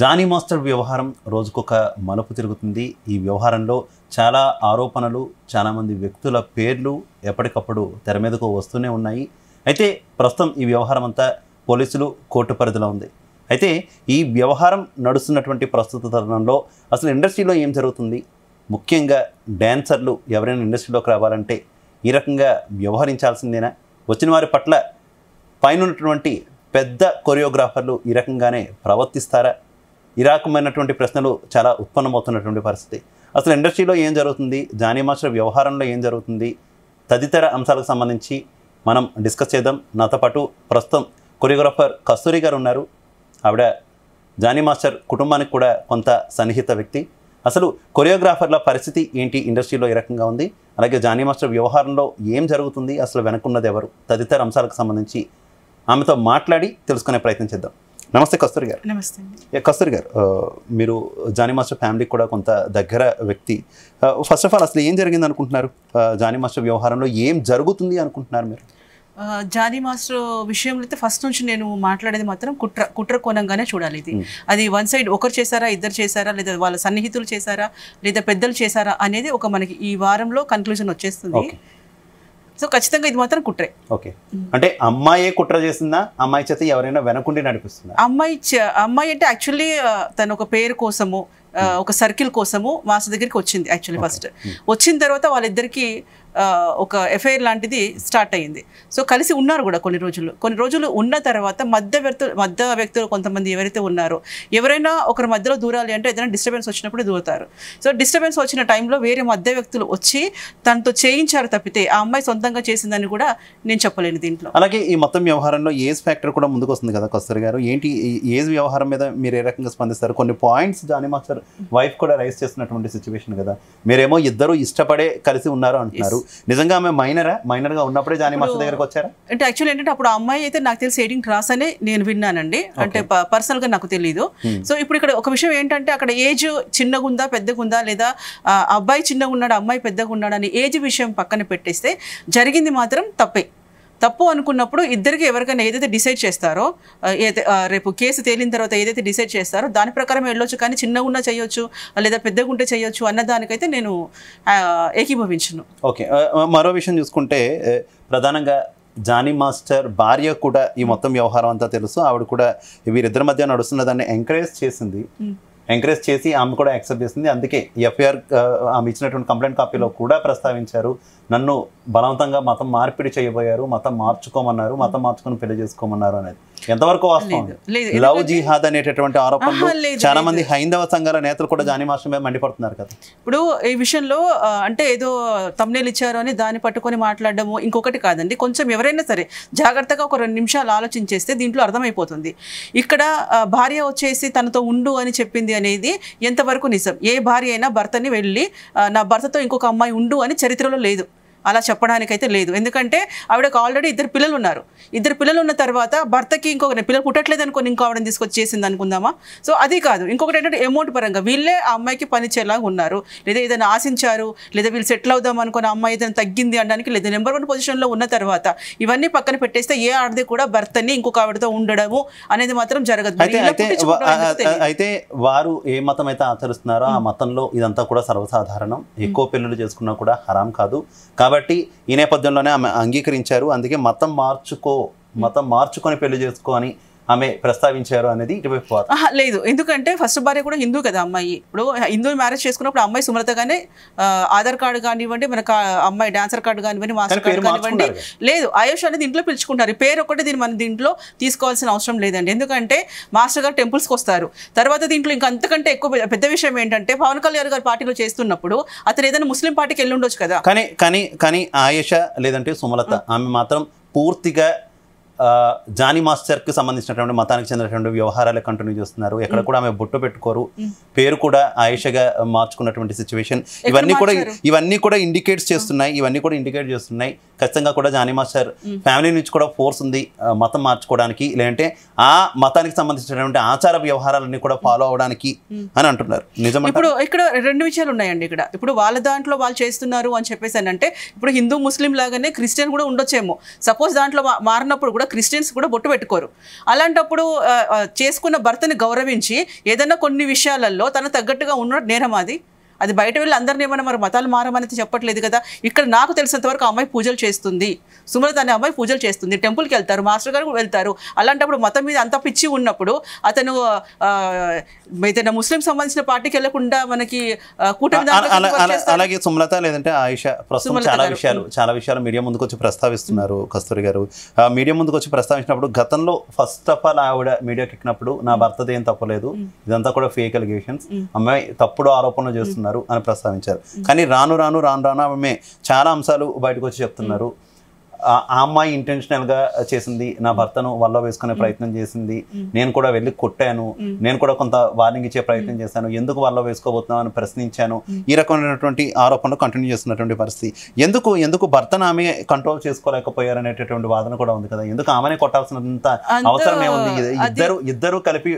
Johnny master వ్యవహారం రోజుకొక మలుపు తిరుగుతుంది ఈ వ్యవహారంలో చాలా ఆరోపణలు చాలామంది వ్యక్తుల పేర్లు ఎప్పటికప్పుడు తెర మీదకు వస్తూనే ఉన్నాయి అయితే ప్రస్తుతం ఈ వ్యవహారం అంతా పోలీసులు కోర్టు పరిధిలో ఉంది అయితే ఈ వ్యవహారం నడుస్తున్నటువంటి ప్రస్తుత తరుణంలో అసలు ఇండస్ట్రీలో ఏం జరుగుతుంది ముఖ్యంగా డ్యాన్సర్లు ఎవరైనా ఇండస్ట్రీలోకి రావాలంటే ఈ రకంగా వ్యవహరించాల్సిందేనా వచ్చిన వారి పట్ల పైన పెద్ద కొరియోగ్రాఫర్లు ఈ రకంగానే ప్రవర్తిస్తారా ఈ రకమైనటువంటి ప్రశ్నలు చాలా ఉత్పన్నమవుతున్నటువంటి పరిస్థితి అసలు ఇండస్ట్రీలో ఏం జరుగుతుంది జానీ మాస్టర్ వ్యవహారంలో ఏం జరుగుతుంది తదితర అంశాలకు సంబంధించి మనం డిస్కస్ చేద్దాం నాతో పాటు ప్రస్తుతం కొరియోగ్రాఫర్ కస్తూరి గారు ఉన్నారు ఆవిడ జానీ మాస్టర్ కుటుంబానికి కూడా కొంత సన్నిహిత వ్యక్తి అసలు కొరియోగ్రాఫర్ల పరిస్థితి ఏంటి ఇండస్ట్రీలో ఏ రకంగా ఉంది అలాగే జానీ మాస్టర్ వ్యవహారంలో ఏం జరుగుతుంది అసలు వెనక్కున్నది ఎవరు తదితర అంశాలకు సంబంధించి ఆమెతో మాట్లాడి తెలుసుకునే ప్రయత్నం చేద్దాం నమస్తే కస్తూరి గారు నమస్తే కస్తూరి గారు uh, మీరు జానీ మాస్టర్ ఫ్యామిలీకి కూడా కొంత దగ్గర వ్యక్తి ఫస్ట్ ఆఫ్ ఆల్ అసలు ఏం జరిగింది అనుకుంటున్నారు uh, జానీ మాస్టర్ వ్యవహారంలో ఏం జరుగుతుంది అనుకుంటున్నారు మీరు uh, జానీ మాస్టర్ విషయంలో అయితే ఫస్ట్ నుంచి నేను మాట్లాడేది మాత్రం కుట్ర కుట్ర కోణంగానే చూడాలి ఇది hmm. అది వన్ సైడ్ ఒకరు చేశారా ఇద్దరు చేశారా లేదా వాళ్ళ సన్నిహితులు చేశారా లేదా పెద్దలు చేశారా అనేది ఒక మనకి ఈ వారంలో కన్క్లూజన్ వచ్చేస్తుంది సో ఖచ్చితంగా ఇది మాత్రం కుట్రే ఓకే అంటే అమ్మాయి కుట్ర చేసిందా అమ్మాయి చేత ఎవరైనా వెనకుండి నడిపిస్తుందా అమ్మాయి అమ్మాయి అంటే యాక్చువల్లీ తన ఒక పేరు కోసము hmm. ఒక సర్కిల్ కోసము మాస్టర్ దగ్గరికి వచ్చింది యాక్చువల్లీ ఫస్ట్ hmm. వచ్చిన తర్వాత వాళ్ళిద్దరికి ఒక ఎఫ్ఐఆర్ లాంటిది స్టార్ట్ అయ్యింది సో కలిసి ఉన్నారు కూడా కొన్ని రోజులు కొన్ని రోజులు ఉన్న తర్వాత మధ్య వ్యక్తులు మధ్య వ్యక్తులు కొంతమంది ఎవరైతే ఉన్నారో ఎవరైనా ఒకరి మధ్యలో దూరాలి అంటే ఏదైనా డిస్టర్బెన్స్ వచ్చినప్పుడు దూరతారు సో డిస్టర్బెన్స్ వచ్చిన టైంలో వేరే మధ్య వ్యక్తులు వచ్చి తనతో చేయించారు తప్పితే ఆ అమ్మాయి సొంతంగా చేసిందని కూడా నేను చెప్పలేను దీంట్లో అలాగే ఈ మొత్తం వ్యవహారంలో ఏజ్ ఫ్యాక్టర్ కూడా ముందుకు వస్తుంది కదా కస్తూరి గారు ఏంటి ఏజ్ వ్యవహారం మీద మీరు ఏ రకంగా స్పందిస్తారు కొన్ని పాయింట్స్ దాని మాస్టర్ వైఫ్ కూడా రైస్ చేస్తున్నటువంటి సిచ్యువేషన్ కదా మీరేమో ఇద్దరు ఇష్టపడే కలిసి ఉన్నారు అంటున్నారు నిజంగా ఆమె మైనరా గా ఉన్నప్పుడే జాని మాస్టర్ దగ్గరకు వచ్చారా అంటే యాక్చువల్ ఏంటంటే అప్పుడు అమ్మాయి అయితే నాకు తెలిసి ఎయిటీన్ క్లాస్ అని నేను విన్నానండి అంటే పర్సనల్ గా నాకు తెలియదు సో ఇప్పుడు ఇక్కడ ఒక విషయం ఏంటంటే అక్కడ ఏజ్ చిన్నగుందా పెద్దగుందా లేదా అబ్బాయి చిన్నగా ఉన్నాడు అమ్మాయి పెద్దగా ఉన్నాడు అని ఏజ్ విషయం పక్కన పెట్టేస్తే జరిగింది మాత్రం తప్పే తప్పు అనుకున్నప్పుడు ఇద్దరికి ఎవరికైనా ఏదైతే డిసైడ్ చేస్తారో రేపు కేసు తేలిన తర్వాత ఏదైతే డిసైడ్ చేస్తారో దాని ప్రకారం వెళ్ళొచ్చు కానీ చిన్నగా ఉన్నా చేయొచ్చు లేదా పెద్దగా ఉంటే చేయొచ్చు అన్న దానికైతే నేను ఏకీభవించను ఓకే మరో విషయం చూసుకుంటే ప్రధానంగా జానీ మాస్టర్ భార్య కూడా ఈ మొత్తం వ్యవహారం అంతా తెలుసు ఆవిడ కూడా వీరిద్దరి మధ్య దాన్ని ఎంకరేజ్ చేసింది ఎంకరేజ్ చేసి ఆమె కూడా యాక్సెప్ట్ చేసింది అందుకే ఎఫ్ఐఆర్ ఆమె ఇచ్చినటువంటి కంప్లైంట్ కాపీలో కూడా ప్రస్తావించారు నన్ను బలవంతంగా మతం మార్పిడి చేయబోయారు మతం మార్చుకోమన్నారు మతం మార్చుకొని పెళ్లి చేసుకోమన్నారు అనేది ఎంతవరకు లవ్ జిహాద్ అనేటటువంటి ఆరోపణలు చాలా మంది హైందవ సంఘాల నేతలు కూడా జానీ మాస్టర్ మీద మండిపడుతున్నారు కదా ఇప్పుడు ఈ విషయంలో అంటే ఏదో తమ్నేలు ఇచ్చారు అని దాన్ని పట్టుకొని మాట్లాడడము ఇంకొకటి కాదండి కొంచెం ఎవరైనా సరే జాగ్రత్తగా ఒక రెండు నిమిషాలు ఆలోచించేస్తే దీంట్లో అర్థమైపోతుంది ఇక్కడ భార్య వచ్చేసి తనతో ఉండు అని చెప్పింది అనేది ఎంతవరకు నిజం ఏ భార్య అయినా భర్తని వెళ్ళి నా భర్తతో ఇంకొక అమ్మాయి ఉండు అని చరిత్రలో లేదు అలా చెప్పడానికైతే లేదు ఎందుకంటే ఆవిడకు ఆల్రెడీ ఇద్దరు పిల్లలు ఉన్నారు ఇద్దరు పిల్లలు ఉన్న తర్వాత భర్తకి ఇంకొక పిల్లలు పుట్టట్లేదు అనుకుని ఇంకో ఆవిడని తీసుకొచ్చి చేసింది అనుకుందామా సో అది కాదు ఇంకొకటి ఏంటంటే అమౌంట్ పరంగా వీళ్ళే ఆ అమ్మాయికి పనిచేలాగా ఉన్నారు లేదా ఏదైనా ఆశించారు లేదా వీళ్ళు సెటిల్ అవుదాం అనుకున్న అమ్మాయి ఏదైనా తగ్గింది అనడానికి లేదా నెంబర్ వన్ పొజిషన్లో ఉన్న తర్వాత ఇవన్నీ పక్కన పెట్టేస్తే ఏ ఆడది కూడా భర్తని ఇంకొక ఆవిడతో ఉండడము అనేది మాత్రం జరగదు అయితే వారు ఏ మతం అయితే ఆచరిస్తున్నారో ఆ మతంలో ఇదంతా కూడా సర్వసాధారణం ఎక్కువ పిల్లలు చేసుకున్నా కూడా హరాం కాదు కాబట్టి కాబట్టి ఈ నేపథ్యంలోనే ఆమె అంగీకరించారు అందుకే మతం మార్చుకో మతం మార్చుకొని పెళ్లి చేసుకో అని ఆమె ప్రస్తావించారు అనేది ఇటువైపు లేదు ఎందుకంటే ఫస్ట్ భార్య కూడా హిందూ కదా అమ్మాయి ఇప్పుడు హిందూ మ్యారేజ్ చేసుకున్నప్పుడు అమ్మాయి సుమలతగానే ఆధార్ కార్డు కానివ్వండి మన అమ్మాయి డాన్సర్ కార్డు కానివ్వండి మాస్టర్ కార్డు కానివ్వండి లేదు ఆయుష్ అనేది ఇంట్లో పిలుచుకుంటారు పేరు ఒకటి దీన్ని మన దీంట్లో తీసుకోవాల్సిన అవసరం లేదండి ఎందుకంటే మాస్టర్ గారు టెంపుల్స్కి వస్తారు తర్వాత దీంట్లో ఇంకా అంతకంటే ఎక్కువ పెద్ద విషయం ఏంటంటే పవన్ కళ్యాణ్ గారు పార్టీలో చేస్తున్నప్పుడు అతను ఏదైనా ముస్లిం పార్టీకి వెళ్ళి ఉండొచ్చు కదా కానీ కానీ కానీ ఆయుష లేదంటే సుమలత ఆమె మాత్రం పూర్తిగా జానీ మాస్టర్కి సంబంధించినటువంటి మతానికి చెందినటువంటి వ్యవహారాలు కంటిన్యూ చేస్తున్నారు ఎక్కడ కూడా ఆమె బొట్టు పెట్టుకోరు పేరు కూడా ఆయుషగా మార్చుకున్నటువంటి సిచ్యువేషన్ ఇవన్నీ కూడా ఇవన్నీ కూడా ఇండికేట్స్ చేస్తున్నాయి ఇవన్నీ కూడా ఇండికేట్ చేస్తున్నాయి ఖచ్చితంగా కూడా జానీ మాస్టర్ ఫ్యామిలీ నుంచి కూడా ఫోర్స్ ఉంది మతం మార్చుకోవడానికి లేదంటే ఆ మతానికి సంబంధించినటువంటి ఆచార వ్యవహారాలన్నీ కూడా ఫాలో అవడానికి అని అంటున్నారు నిజం ఇప్పుడు ఇక్కడ రెండు విషయాలు ఉన్నాయండి ఇక్కడ ఇప్పుడు వాళ్ళ దాంట్లో వాళ్ళు చేస్తున్నారు అని చెప్పేసి అంటే ఇప్పుడు హిందూ ముస్లిం లాగానే క్రిస్టియన్ కూడా ఉండొచ్చేమో సపోజ్ దాంట్లో మారినప్పుడు కూడా కూడా క్రిస్టియన్స్ కూడా బొట్టు పెట్టుకోరు అలాంటప్పుడు చేసుకున్న భర్తని గౌరవించి ఏదైనా కొన్ని విషయాలలో తన తగ్గట్టుగా ఉన్న నేరం అది అది బయట వెళ్ళి అందరినీ ఏమైనా మరి మతాలు మారమనేది చెప్పట్లేదు కదా ఇక్కడ నాకు తెలిసినంతవరకు ఆ అమ్మాయి పూజలు చేస్తుంది సుమలత అనే అమ్మాయి పూజలు చేస్తుంది టెంపుల్కి వెళ్తారు మాస్టర్ గారు వెళ్తారు అలాంటప్పుడు మతం మీద అంత పిచ్చి ఉన్నప్పుడు అతను ఏదైనా ముస్లిం సంబంధించిన పార్టీకి వెళ్లకుండా మనకి కూటమి అలాగే సుమలత లేదంటే ఆయుషాలు చాలా విషయాలు చాలా విషయాలు మీడియా ముందుకు వచ్చి ప్రస్తావిస్తున్నారు కస్తూరి గారు మీడియా ముందుకు వచ్చి ప్రస్తావించినప్పుడు గతంలో ఫస్ట్ ఆఫ్ ఆల్ ఆవిడ మీడియాకి ఎక్కినప్పుడు నా భర్తదేం తప్పలేదు ఇదంతా కూడా ఫేక్ అలిగేషన్స్ అమ్మాయి తప్పుడు ఆరోపణలు చేస్తున్నారు చేస్తున్నారు అని ప్రస్తావించారు కానీ రాను రాను రాను రాను ఆమె చాలా అంశాలు బయటకు వచ్చి చెప్తున్నారు ఆ అమ్మాయి ఇంటెన్షనల్గా చేసింది నా భర్తను వల్ల వేసుకునే ప్రయత్నం చేసింది నేను కూడా వెళ్ళి కొట్టాను నేను కూడా కొంత వార్నింగ్ ఇచ్చే ప్రయత్నం చేశాను ఎందుకు వల్ల వేసుకోబోతున్నావు అని ప్రశ్నించాను ఈ రకమైనటువంటి ఆరోపణలు కంటిన్యూ చేస్తున్నటువంటి పరిస్థితి ఎందుకు ఎందుకు భర్తను ఆమె కంట్రోల్ చేసుకోలేకపోయారనేటటువంటి వాదన కూడా ఉంది కదా ఎందుకు ఆమెనే కొట్టాల్సినంత అవసరం ఏముంది ఇద్దరు ఇద్దరు కలిపి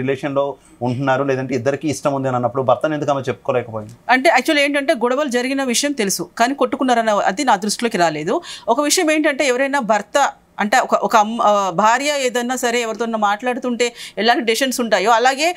రిలేషన్లో ఉంటున్నారు లేదంటే ఇద్దరికి ఇష్టం ఉంది అని అన్నప్పుడు భర్తను ఎందుకు ఆమె చెప్పుకోలేకపోయింది అంటే యాక్చువల్లీ ఏంటంటే గొడవలు జరిగిన విషయం తెలుసు కానీ కొట్టుకున్నారన్న అది నా దృష్టిలోకి రాలేదు ఒక విషయం ఏంటంటే ఎవరైనా భర్త అంటే ఒక ఒక భార్య ఏదన్నా సరే ఎవరితో మాట్లాడుతుంటే ఎలాంటి డెసిషన్స్ ఉంటాయో అలాగే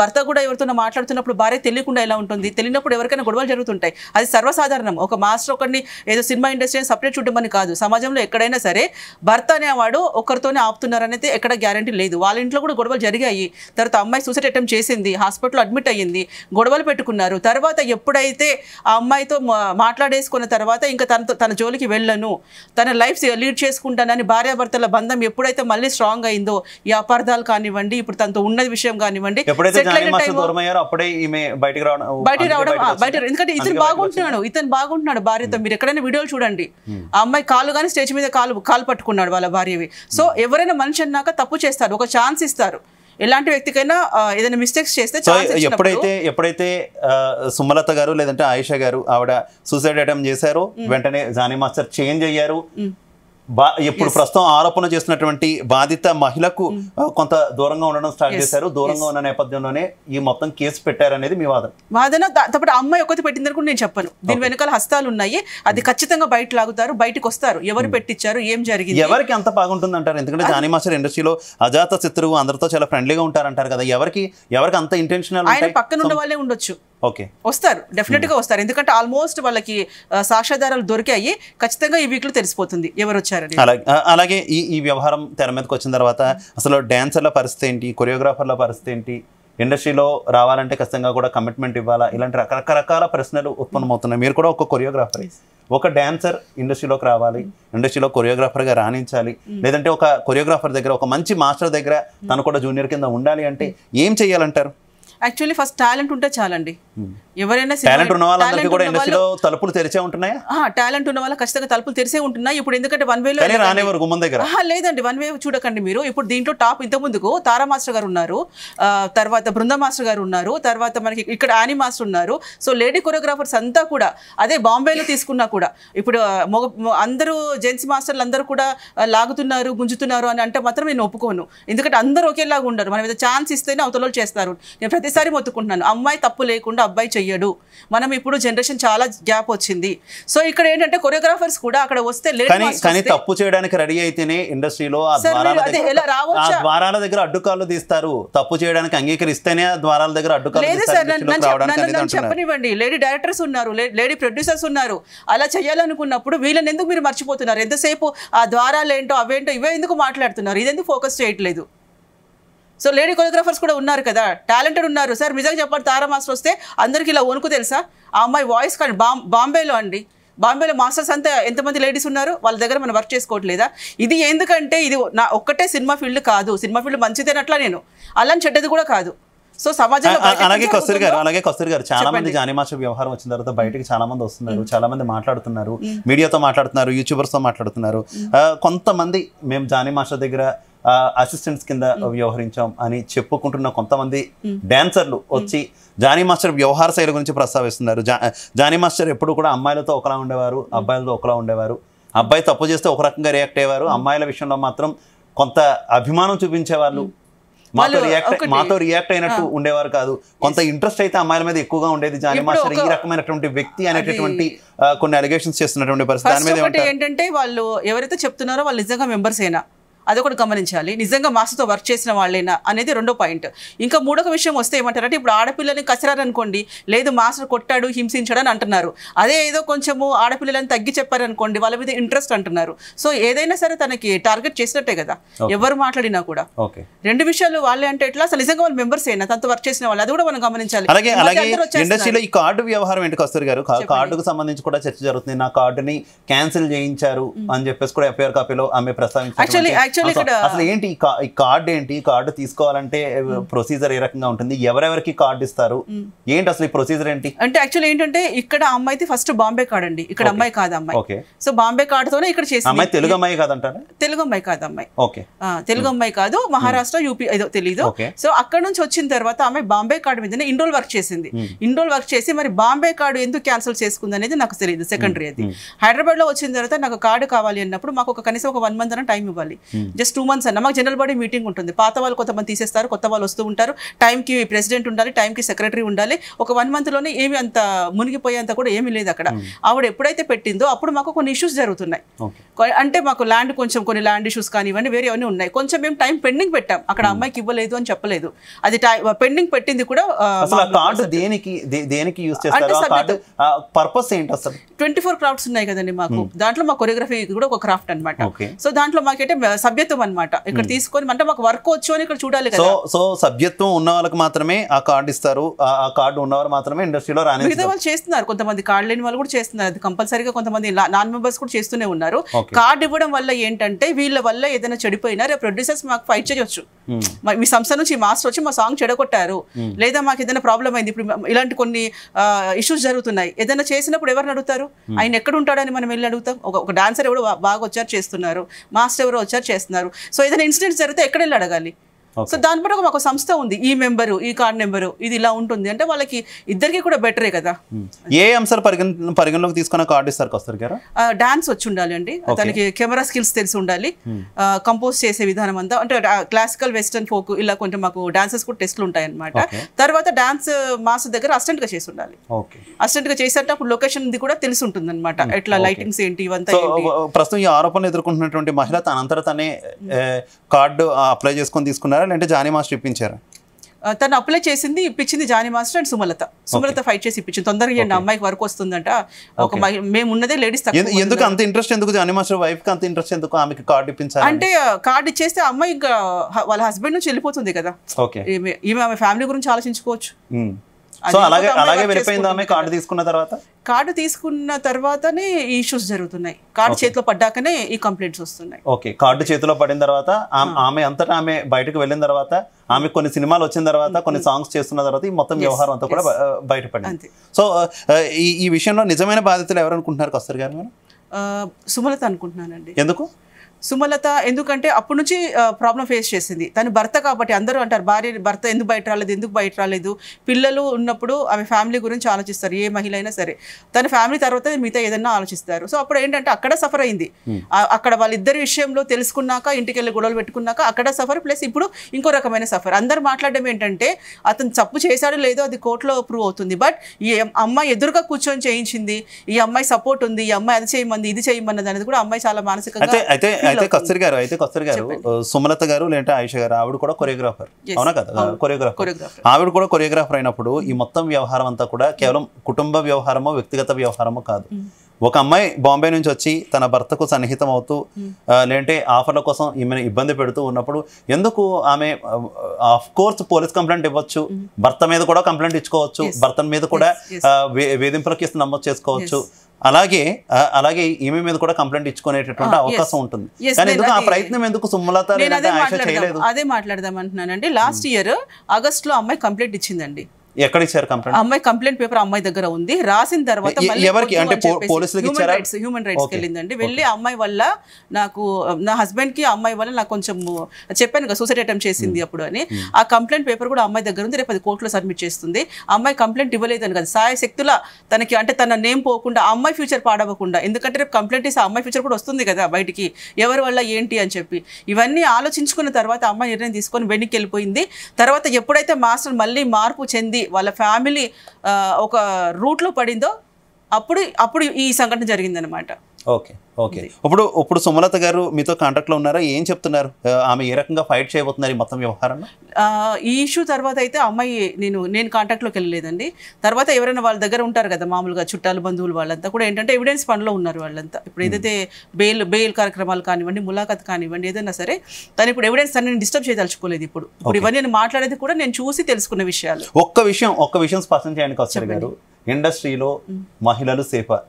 భర్త కూడా ఎవరితో మాట్లాడుతున్నప్పుడు భార్య తెలియకుండా ఎలా ఉంటుంది తెలియనప్పుడు ఎవరికైనా గొడవలు జరుగుతుంటాయి అది సర్వసాధారణం ఒక మాస్టర్ ఒకరిని ఏదో సినిమా ఇండస్ట్రీని సపరేట్ చూడమని కాదు సమాజంలో ఎక్కడైనా సరే భర్త అనేవాడు ఒకరితోనే ఆపుతున్నారనేది ఎక్కడ గ్యారంటీ లేదు వాళ్ళ ఇంట్లో కూడా గొడవలు జరిగాయి తర్వాత అమ్మాయి సూసైడ్ అటెంప్ట్ చేసింది హాస్పిటల్లో అడ్మిట్ అయ్యింది గొడవలు పెట్టుకున్నారు తర్వాత ఎప్పుడైతే ఆ అమ్మాయితో మాట్లాడేసుకున్న తర్వాత ఇంకా తనతో తన జోలికి వెళ్ళను తన లైఫ్ లీడ్ చేసుకుంటానని భార్య భార్యాభర్తల బంధం ఎప్పుడైతే మళ్ళీ స్ట్రాంగ్ అయిందో ఈ అపార్థాలు కానివ్వండి ఇప్పుడు తనతో ఉన్న విషయం కానివ్వండి బయటకు రావడం బయట ఎందుకంటే ఇతను బాగుంటున్నాడు ఇతను బాగుంటున్నాడు భార్యతో hmm. మీరు ఎక్కడైనా వీడియోలు చూడండి hmm. ఆ అమ్మాయి కాలు కానీ స్టేజ్ మీద కాలు కాలు పట్టుకున్నాడు వాళ్ళ భార్యవి సో hmm. ఎవరైనా మనిషి అన్నాక తప్పు చేస్తారు ఒక ఛాన్స్ ఇస్తారు ఎలాంటి వ్యక్తికైనా ఏదైనా మిస్టేక్స్ చేస్తే ఎప్పుడైతే ఎప్పుడైతే సుమలత గారు లేదంటే ఆయిషా గారు ఆవిడ సూసైడ్ అటెంప్ట్ చేశారు వెంటనే జానీ మాస్టర్ చేంజ్ అయ్యారు బా ఇప్పుడు ప్రస్తుతం ఆరోపణ చేస్తున్నటువంటి బాధిత మహిళకు mm. కొంత దూరంగా ఉండడం స్టార్ట్ చేశారు దూరంగా ఉన్న నేపథ్యంలోనే ఈ మొత్తం కేసు పెట్టారనేది మీ వాదన వాదన తప్పటి అమ్మాయి ఒకటి పెట్టింది కూడా నేను చెప్పను దీని వెనకాల హస్తాలు ఉన్నాయి అది mm. ఖచ్చితంగా బయట లాగుతారు బయటకు వస్తారు ఎవరు mm. పెట్టించారు ఏం జరిగింది ఎవరికి అంత బాగుంటుంది అంటారు ఎందుకంటే జాని మాస్టర్ ఇండస్ట్రీలో అజాత శత్రువు అందరితో చాలా ఫ్రెండ్లీగా ఉంటారంటారు కదా ఎవరికి ఎవరికి అంత ఇంటెన్షనల్ ఆయన పక్కన ఉన్న వాళ్ళే ఉండొచ్చు ఓకే వస్తారు డెఫినెట్ గా hmm. వస్తారు ఎందుకంటే ఆల్మోస్ట్ వాళ్ళకి సాక్ష్యాధారాలు దొరికాయి ఖచ్చితంగా ఈ వీక్ లో తెలిసిపోతుంది ఎవరు వచ్చారని అలాగే ఈ ఈ వ్యవహారం తెర మీదకి వచ్చిన తర్వాత అసలు డాన్సర్ల పరిస్థితి ఏంటి కొరియోగ్రాఫర్ల పరిస్థితి ఏంటి ఇండస్ట్రీలో రావాలంటే ఖచ్చితంగా కూడా కమిట్మెంట్ ఇవ్వాలా ఇలాంటి రకరకరకాల ప్రశ్నలు ఉత్పన్నమవుతున్నాయి మీరు కూడా ఒక కొరియోగ్రాఫర్ ఒక డ్యాన్సర్ ఇండస్ట్రీలోకి రావాలి ఇండస్ట్రీలో కొరియోగ్రాఫర్గా రాణించాలి hmm. లేదంటే ఒక కొరియోగ్రాఫర్ దగ్గర ఒక మంచి మాస్టర్ దగ్గర తను కూడా జూనియర్ కింద ఉండాలి అంటే hmm. ఏం చేయాలంటారు యాక్చువల్లీ ఫస్ట్ టాలెంట్ ఉంటే చాలండి hmm. ఎవరైనా తలుపులు తెరిచే ఉంటున్నాయా టాలెంట్ ఉన్న వాళ్ళు ఖచ్చితంగా తలుపులు తెరిచే ఉంటున్నాయి ఇప్పుడు ఎందుకంటే వన్ వేలో రానివారు లేదండి వన్ వే చూడకండి మీరు ఇప్పుడు దీంట్లో టాప్ ఇంత ముందుకు తారా మాస్టర్ గారు ఉన్నారు తర్వాత బృంద మాస్టర్ గారు ఉన్నారు తర్వాత మనకి ఇక్కడ ఆని మాస్టర్ ఉన్నారు సో లేడీ కొరియోగ్రాఫర్స్ అంతా కూడా అదే బాంబేలో తీసుకున్నా కూడా ఇప్పుడు అందరూ జెంట్స్ మాస్టర్లు అందరూ కూడా లాగుతున్నారు గుంజుతున్నారు అని అంటే మాత్రం నేను ఒప్పుకోను ఎందుకంటే అందరూ ఒకేలాగా ఉండరు మనం ఏదో ఛాన్స్ ఇస్తేనే అవతలలో చేస్తారు నేను ప్రతి ప్రతిసారి మొత్తుకుంటున్నాను అమ్మాయి తప్పు లేకుండా అబ్బాయి చెయ్యడు మనం ఇప్పుడు జనరేషన్ చాలా గ్యాప్ వచ్చింది సో ఇక్కడ ఏంటంటే కొరియోగ్రాఫర్స్ కూడా అక్కడ వస్తే తప్పు చేయడానికి రెడీ అయితేనే ఇండస్ట్రీలో ద్వారాల దగ్గర అడ్డుకాలు తీస్తారు తప్పు చేయడానికి అంగీకరిస్తేనే ద్వారాల దగ్గర అడ్డుకాలు చెప్పనివ్వండి లేడీ డైరెక్టర్స్ ఉన్నారు లేడీ ప్రొడ్యూసర్స్ ఉన్నారు అలా చేయాలనుకున్నప్పుడు వీళ్ళని ఎందుకు మీరు మర్చిపోతున్నారు ఎంతసేపు ఆ ద్వారాలు ఏంటో అవేంటో ఇవే ఎందుకు మాట్లాడుతున్నారు ఇదెందుకు ఫోకస్ చేయట్లేదు సో లేడీ కొరియోగ్రాఫర్స్ కూడా ఉన్నారు కదా టాలెంటెడ్ ఉన్నారు సార్ నిజంగా చెప్పండి తారా మాస్టర్ వస్తే అందరికీ ఇలా వణుకు తెలుసా ఆ అమ్మాయి వాయిస్ కానీ బాంబేలో అండి బాంబేలో మాస్టర్స్ అంతా ఎంతమంది లేడీస్ ఉన్నారు వాళ్ళ దగ్గర మనం వర్క్ చేసుకోవట్లేదా ఇది ఎందుకంటే ఇది నా ఒక్కటే సినిమా ఫీల్డ్ కాదు సినిమా ఫీల్డ్ మంచిదేనట్లా నేను అలా చెడ్డది కూడా కాదు సో సమాజంలో అలాగే కొస్తూర్ గారు అలాగే కొస్తూర్ గారు చాలా మంది జానీ మాస్టర్ వ్యవహారం వచ్చిన తర్వాత బయటకి చాలా మంది వస్తున్నారు చాలా మంది మాట్లాడుతున్నారు మీడియాతో మాట్లాడుతున్నారు యూట్యూబర్స్ తో మాట్లాడుతున్నారు కొంతమంది మేము జానీ మాస్టర్ దగ్గర అసిస్టెంట్స్ కింద వ్యవహరించాం అని చెప్పుకుంటున్న కొంతమంది డాన్సర్లు వచ్చి జానీ మాస్టర్ వ్యవహార శైలి గురించి ప్రస్తావిస్తున్నారు జానీ మాస్టర్ ఎప్పుడు కూడా అమ్మాయిలతో ఒకలా ఉండేవారు అబ్బాయిలతో ఒకలా ఉండేవారు అబ్బాయి తప్పు చేస్తే ఒక రకంగా రియాక్ట్ అయ్యేవారు అమ్మాయిల విషయంలో మాత్రం కొంత అభిమానం చూపించేవాళ్ళు మాతో రియాక్ట్ మాతో రియాక్ట్ అయినట్టు ఉండేవారు కాదు కొంత ఇంట్రెస్ట్ అయితే అమ్మాయిల మీద ఎక్కువగా ఉండేది జానీ మాస్టర్ ఈ రకమైనటువంటి వ్యక్తి అనేటటువంటి కొన్ని అలిగేషన్స్ చేస్తున్నటువంటి పరిస్థితి ఏంటంటే వాళ్ళు ఎవరైతే చెప్తున్నారో వాళ్ళు నిజంగా మెంబర్స్ అయినా అది ఒకటి గమనించాలి నిజంగా మాస్తో వర్క్ చేసిన వాళ్ళేనా అనేది రెండో పాయింట్ ఇంకా మూడొక విషయం వస్తే ఏమంటారంటే ఇప్పుడు ఆడపిల్లని కసిరారనుకోండి లేదు మాస్టర్ కొట్టాడు హింసించాడు అని అంటున్నారు అదే ఏదో కొంచెము ఆడపిల్లలను తగ్గి చెప్పారనుకోండి వాళ్ళ మీద ఇంట్రెస్ట్ అంటున్నారు సో ఏదైనా సరే తనకి టార్గెట్ చేసినట్టే కదా ఎవరు మాట్లాడినా కూడా రెండు విషయాలు వాళ్ళే అంటే ఎట్లా అసలు నిజంగా వాళ్ళు మెంబర్స్ అయినా తనతో వర్క్ చేసిన వాళ్ళు అది కూడా మనం గమనించాలి అలాగే అలాగే ఇండస్ట్రీలో ఈ కార్డు వ్యవహారం ఏంటి కస్తూరి గారు కార్డుకు సంబంధించి కూడా చర్చ జరుగుతుంది నా కార్డుని క్యాన్సిల్ చేయించారు అని చెప్పేసి కూడా ఎఫ్ఐఆర్ కాపీలో ఆమె ప్రస్తావించారు అసలు ఏంటి ఈ కార్డ్ ఏంటి కార్డు తీసుకోవాలంటే ప్రొసీజర్ hmm. ఏ రకంగా ఉంటుంది ఎవరెవరికి కార్డు ఇస్తారు hmm. ఏంటి అసలు ఈ ప్రొసీజర్ ఏంటి అంటే యాక్చువల్ ఏంటంటే ఇక్కడ అయితే ఫస్ట్ బాంబే కార్డ్ అండి ఇక్కడ అమ్మాయి కాదు అమ్మాయి సో బాంబే కార్డు తోనే ఇక్కడ చేసి అమ్మాయి తెలుగు అమ్మాయి అంటారు తెలుగు అమ్మాయి కాదు అమ్మాయి ఓకే తెలుగు hmm. అమ్మాయి కాదు మహారాష్ట్ర యూపీ ఏదో తెలియదు సో అక్కడ నుంచి వచ్చిన తర్వాత ఆమె బాంబే కార్డు మీదనే ఇండోల్ వర్క్ చేసింది ఇండోల్ వర్క్ చేసి మరి బాంబే కార్డు ఎందుకు క్యాన్సిల్ చేసుకుంది అనేది నాకు తెలియదు సెకండరీ అది హైదరాబాద్ లో వచ్చిన తర్వాత నాకు కార్డు కావాలి అన్నప్పుడు మాకు ఒక కనీసం ఒక వన్ మంత్ అన్న టైం ఇవ్వాలి జస్ట్ టూ మంత్స్ అన్న మాకు జనరల్ బాడీ మీటింగ్ ఉంటుంది పాత వాళ్ళు కొంతమంది తీసేస్తారు కొత్త వాళ్ళు వస్తూ ఉంటారు టైంకి ప్రెసిడెంట్ ఉండాలి టైంకి సెక్రటరీ ఉండాలి ఒక వన్ మంత్లోనే ఏమి అంత మునిగిపోయేంత కూడా ఏమీ లేదు అక్కడ hmm. ఆవిడ ఎప్పుడైతే పెట్టిందో అప్పుడు మాకు కొన్ని ఇష్యూస్ జరుగుతున్నాయి అంటే మాకు ల్యాండ్ కొంచెం కొన్ని ల్యాండ్ ఇష్యూస్ కానీ ఇవన్నీ వేరే అవన్నీ ఉన్నాయి కొంచెం మేము టైం పెండింగ్ పెట్టాం అక్కడ hmm. అమ్మాయికి ఇవ్వలేదు అని చెప్పలేదు అది పెండింగ్ పెట్టింది కూడా దేనికి దేనికి use purpose twenty four crafts ఉన్నాయి కదండి మాకు hmm. దాంట్లో మా కొరియోగ్రఫీ కూడా ఒక క్రాఫ్ట్ అనమాట సో దాంట్లో మాకైతే సభ్యత్వం అనమాట ఇక్కడ తీసుకొని అంటే మాకు వర్క్ వచ్చు అని ఇక్కడ చూడాలి సో సో సభ్యత్వం ఉన్న వాళ్ళకి మాత్రమే ఆ కార్డు ఇస్తారు ఆ కార్డు ఉన్న వాళ్ళు మాత్రమే ఇండస్ట్రీలో రాని మిగతా వాళ్ళు చేస్తున్నారు కొంతమంది కార్డు లేని వాళ్ళు కూడా చేస్తున్నారు అది కంపల్సరీగా కొంతమంది నాన్ మెంబర్స్ కూడా చేస్తూనే ఉన్నారు కార్డు ఇవ్వడం వల్ల ఏంటంటే వీళ్ళ వల్ల ఏదైనా చెడిపోయినా రేపు ప్రొడ్యూసర్స్ మాకు ఫైట్ చేయొచ్చు మీ సంస్థ నుంచి మాస్టర్ వచ్చి మా సాంగ్ చెడగొట్టారు లేదా మాకు ఏదైనా ప్రాబ్లం అయింది ఇప్పుడు ఇలాంటి కొన్ని ఇష్యూస్ జరుగుతున్నాయి ఏదైనా చేసినప్పుడు ఎవరిని అడుగుతారు ఆయన ఎక్కడ ఉంటాడని మనం వెళ్ళి అడుగుతాం ఒక డాన్సర్ ఎవరు బాగా వచ్చారు చేస్తున్నారు మాస్టర్ ఎవరు వచ్చారు చేస్తున్నారు సో ఏదైనా ఇన్సిడెంట్స్ జరిగితే ఎక్కడ వెళ్ళి అడగాలి సో దాని బట్టి ఒక సంస్థ ఉంది ఈ మెంబరు ఈ కార్డ్ నెంబరు ఇది ఇలా ఉంటుంది అంటే వాళ్ళకి ఇద్దరికి కూడా బెటరే కదా hmm. ఏ అంశాలు పరిగణ పరిగణలోకి తీసుకున్న కార్డు ఇస్తారు వస్తారు డాన్స్ వచ్చి ఉండాలి అండి దానికి కెమెరా స్కిల్స్ తెలిసి ఉండాలి hmm. కంపోజ్ చేసే విధానం అంతా అంటే క్లాసికల్ వెస్టర్న్ ఫోక్ ఇలా కొంచెం మాకు డాన్సెస్ కూడా టెస్ట్లు ఉంటాయి అనమాట తర్వాత డాన్స్ మాస్ దగ్గర అసిస్టెంట్ గా చేసి ఉండాలి అసిస్టెంట్ గా చేసేటప్పుడు అప్పుడు లొకేషన్ కూడా తెలిసి ఉంటుంది అనమాట hmm. ఎట్లా లైటింగ్స్ ఏంటి ఇవంతా ప్రస్తుతం ఈ ఆరోపణలు ఎదుర్కొంటున్నటువంటి మహిళ తనంతట తనే కార్డు అప్లై చేసుకొని తీసుకున్నారు ఇప్పించారా లేదంటే జానీ మాస్టర్ ఇప్పించారా తను అప్లై చేసింది ఇప్పించింది Jani master and Sumalatha Sumalatha fight చేసి ఇప్పించింది తొందరగా ఇవ్వండి అమ్మాయికి వర్క్ వస్తుందంట ఒక మేము ఉన్నదే లేడీస్ ఎందుకు అంత ఇంట్రెస్ట్ ఎందుకు జానీ మాస్టర్ వైఫ్ అంత ఇంట్రెస్ట్ ఎందుకు ఆమెకి కార్డు ఇప్పించాలి అంటే కార్డు ఇచ్చేస్తే అమ్మాయి వాళ్ళ హస్బెండ్ నుంచి వెళ్ళిపోతుంది కదా ఈమె ఆమె ఫ్యామిలీ గురించి ఆలోచించుకోవచ్చు అలాగే అలాగే వెళ్ళిపోయింది ఆమె కార్డు తీసుకున్న తర్వాత కార్డు తీసుకున్న తర్వాతనే ఇష్యూస్ జరుగుతున్నాయి కార్డు చేతిలో పడ్డాకనే ఈ కంప్లైంట్స్ వస్తున్నాయి ఓకే కార్డు చేతిలో పడిన తర్వాత ఆమె అంతటా ఆమె బయటకు వెళ్ళిన తర్వాత ఆమె కొన్ని సినిమాలు వచ్చిన తర్వాత కొన్ని సాంగ్స్ చేస్తున్న తర్వాత ఈ మొత్తం వ్యవహారం అంతా కూడా బయటపడింది సో ఈ విషయంలో నిజమైన బాధ్యతలు ఎవరు అనుకుంటున్నారు కస్తూరి గారు సుమలత అనుకుంటున్నానండి ఎందుకు సుమలత ఎందుకంటే అప్పటి నుంచి ప్రాబ్లం ఫేస్ చేసింది తను భర్త కాబట్టి అందరూ అంటారు భార్య భర్త ఎందుకు బయట రాలేదు ఎందుకు బయట రాలేదు పిల్లలు ఉన్నప్పుడు ఆమె ఫ్యామిలీ గురించి ఆలోచిస్తారు ఏ మహిళ అయినా సరే తన ఫ్యామిలీ తర్వాత మిగతా ఏదన్నా ఆలోచిస్తారు సో అప్పుడు ఏంటంటే అక్కడ సఫర్ అయింది hmm. అక్కడ వాళ్ళిద్దరి విషయంలో తెలుసుకున్నాక ఇంటికి వెళ్ళి గొడవలు పెట్టుకున్నాక అక్కడ సఫర్ ప్లస్ ఇప్పుడు ఇంకో రకమైన సఫర్ అందరు మాట్లాడడం ఏంటంటే అతను తప్పు చేశాడో లేదో అది కోర్టులో ప్రూవ్ అవుతుంది బట్ ఈ అమ్మాయి ఎదురుగా కూర్చొని చేయించింది ఈ అమ్మాయి సపోర్ట్ ఉంది ఈ అమ్మాయి అది చేయమంది ఇది చేయమన్నది అనేది కూడా అమ్మాయి చాలా మానసికంగా అయితే కస్తూరి గారు అయితే కస్తూరి గారు సుమలత గారు లేదంటే ఆయుష గారు ఆవిడ కూడా కొరియోగ్రాఫర్ అవునా కదా కొరియోగ్రాఫర్ ఆవిడ కూడా కొరియోగ్రాఫర్ అయినప్పుడు ఈ మొత్తం వ్యవహారం అంతా కూడా కేవలం కుటుంబ వ్యవహారమో వ్యక్తిగత వ్యవహారమో కాదు hmm. ఒక అమ్మాయి బాంబే నుంచి వచ్చి తన భర్తకు సన్నిహితం అవుతూ hmm. లేదంటే ఆఫర్ల కోసం ఈమెను ఇబ్బంది పెడుతూ ఉన్నప్పుడు ఎందుకు ఆమె ఆఫ్ కోర్స్ పోలీస్ కంప్లైంట్ ఇవ్వచ్చు hmm. భర్త మీద కూడా కంప్లైంట్ ఇచ్చుకోవచ్చు భర్త మీద కూడా వేధింపుల కేసు నమోదు చేసుకోవచ్చు అలాగే అలాగే ఈమె మీద కూడా కంప్లైంట్ ఇచ్చుకునేటటువంటి ah, అవకాశం ఉంటుంది ఎందుకు ఆ ప్రయత్నం ఎందుకు సుమ్మలత చేయలేదు అదే మాట్లాడదాం అంటున్నానండి లాస్ట్ ఇయర్ ఆగస్ట్ లో అమ్మాయి కంప్లైంట్ ఇచ్చిందండి ఎక్కడ ఇచ్చారు కంప్లైంట్ అమ్మాయి కంప్లైంట్ పేపర్ అమ్మాయి దగ్గర ఉంది రాసిన తర్వాత ఎవరికి అంటే పోలీసులకు రైట్స్ హ్యూమన్ రైట్స్కి వెళ్ళిందండి వెళ్ళి అమ్మాయి వల్ల నాకు నా హస్బెండ్ కి అమ్మాయి వల్ల నాకు కొంచెం చెప్పాను కదా సూసైడ్ అటెంప్ట్ చేసింది అప్పుడు అని ఆ కంప్లైంట్ పేపర్ కూడా అమ్మాయి దగ్గర ఉంది రేపు అది కోర్టులో సబ్మిట్ చేస్తుంది అమ్మాయి కంప్లైంట్ అని కదా సాయ శక్తుల తనకి అంటే తన నేమ్ పోకుండా అమ్మాయి ఫ్యూచర్ పాడవకుండా ఎందుకంటే రేపు కంప్లైంట్ ఇస్తే అమ్మాయి ఫ్యూచర్ కూడా వస్తుంది కదా బయటికి ఎవరి వల్ల ఏంటి అని చెప్పి ఇవన్నీ ఆలోచించుకున్న తర్వాత అమ్మాయి నిర్ణయం తీసుకొని వెనక్కి వెళ్ళిపోయింది తర్వాత ఎప్పుడైతే మాస్టర్ మళ్ళీ మార్పు చెంది వాళ్ళ ఫ్యామిలీ ఒక రూట్లో పడిందో అప్పుడు అప్పుడు ఈ సంఘటన జరిగిందనమాట ఓకే ఓకే ఇప్పుడు ఇప్పుడు సుమలత గారు మీతో లో ఉన్నారా ఏం చెప్తున్నారు ఆమె ఏ రకంగా ఫైట్ చేయబోతున్నారు ఈ మొత్తం వ్యవహారం ఈ ఇష్యూ తర్వాత అయితే అమ్మాయి నేను నేను కాంటాక్ట్లోకి వెళ్ళలేదండి తర్వాత ఎవరైనా వాళ్ళ దగ్గర ఉంటారు కదా మామూలుగా చుట్టాలు బంధువులు వాళ్ళంతా కూడా ఏంటంటే ఎవిడెన్స్ పనిలో ఉన్నారు వాళ్ళంతా ఇప్పుడు ఏదైతే బెయిల్ బెయిల్ కార్యక్రమాలు కానివ్వండి ములాఖత్ కానివ్వండి ఏదైనా సరే తను ఇప్పుడు ఎవిడెన్స్ తనని డిస్టర్బ్ చేయదలుచుకోలేదు ఇప్పుడు ఇప్పుడు ఇవన్నీ నేను మాట్లాడేది కూడా నేను చూసి తెలుసుకున్న విషయాలు ఒక్క విషయం ఒక్క విషయం స్పష్టం చేయడానికి వచ్చారు గారు ఇండస్ట్రీలో మహిళలు సేఫా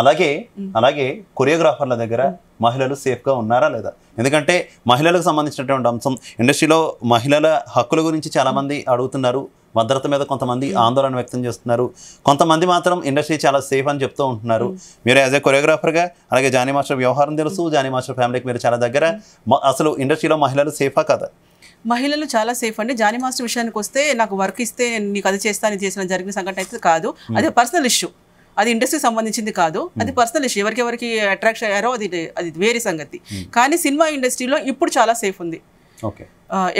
అలాగే అలాగే కొరియోగ్రాఫర్ల దగ్గర మహిళలు సేఫ్గా ఉన్నారా లేదా ఎందుకంటే మహిళలకు సంబంధించినటువంటి అంశం ఇండస్ట్రీలో మహిళల హక్కుల గురించి చాలామంది అడుగుతున్నారు భద్రత మీద కొంతమంది ఆందోళన వ్యక్తం చేస్తున్నారు కొంతమంది మాత్రం ఇండస్ట్రీ చాలా సేఫ్ అని చెప్తూ ఉంటున్నారు మీరు యాజ్ ఏ కొరియోగ్రాఫర్గా అలాగే జానీ మాస్టర్ వ్యవహారం తెలుసు జానీ మాస్టర్ ఫ్యామిలీకి మీరు చాలా దగ్గర అసలు ఇండస్ట్రీలో మహిళలు సేఫా కదా మహిళలు చాలా సేఫ్ అండి జానీ మాస్టర్ విషయానికి వస్తే నాకు వర్క్ ఇస్తే నేను నీకు అది చేస్తా నేను చేసిన జరిగిన సంఘటన అయితే కాదు అది పర్సనల్ ఇష్యూ అది ఇండస్ట్రీకి సంబంధించింది కాదు hmm. అది పర్సనల్ ఇష్యూ ఎవరికెవరికి అట్రాక్ట్ అయ్యారో అది అది వేరే సంగతి hmm. కానీ సినిమా ఇండస్ట్రీలో ఇప్పుడు చాలా సేఫ్ ఉంది ఓకే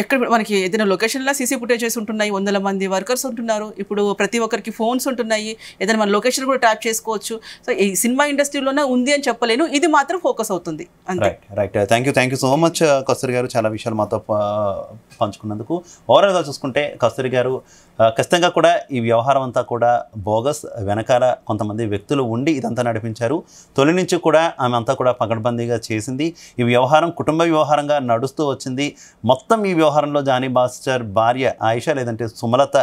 ఎక్కడ మనకి ఏదైనా లొకేషన్లో సీసీ ఫుటేజెస్ ఉంటున్నాయి వందల మంది వర్కర్స్ ఉంటున్నారు ఇప్పుడు ప్రతి ఒక్కరికి ఫోన్స్ ఉంటున్నాయి ఏదైనా మన లొకేషన్ కూడా ట్యాప్ చేసుకోవచ్చు సో ఈ సినిమా ఇండస్ట్రీలోనే ఉంది అని చెప్పలేను ఇది మాత్రం ఫోకస్ అవుతుంది right right thank you thank you so much Kasturi garu చాలా విషయాలు మాతో పంచుకున్నందుకు ఓవరాల్గా చూసుకుంటే కస్తూరి గారు uh, ఖచ్చితంగా కూడా ఈ వ్యవహారం అంతా కూడా బోగస్ వెనకాల కొంతమంది వ్యక్తులు ఉండి ఇదంతా నడిపించారు తొలి నుంచి కూడా ఆమె అంతా కూడా పకడ్బందీగా చేసింది ఈ వ్యవహారం కుటుంబ వ్యవహారంగా నడుస్తూ వచ్చింది మొత్తం ప్రస్తుతం ఈ వ్యవహారంలో జానీ బాస్టర్ భార్య ఆయిష లేదంటే సుమలత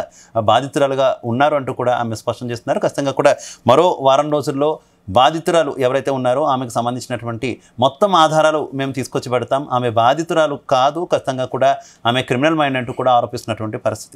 బాధితురాలుగా ఉన్నారు అంటూ కూడా ఆమె స్పష్టం చేస్తున్నారు ఖచ్చితంగా కూడా మరో వారం రోజుల్లో బాధితురాలు ఎవరైతే ఉన్నారో ఆమెకు సంబంధించినటువంటి మొత్తం ఆధారాలు మేము తీసుకొచ్చి పెడతాం ఆమె బాధితురాలు కాదు ఖచ్చితంగా కూడా ఆమె క్రిమినల్ మైండ్ అంటూ కూడా ఆరోపిస్తున్నటువంటి పరిస్థితి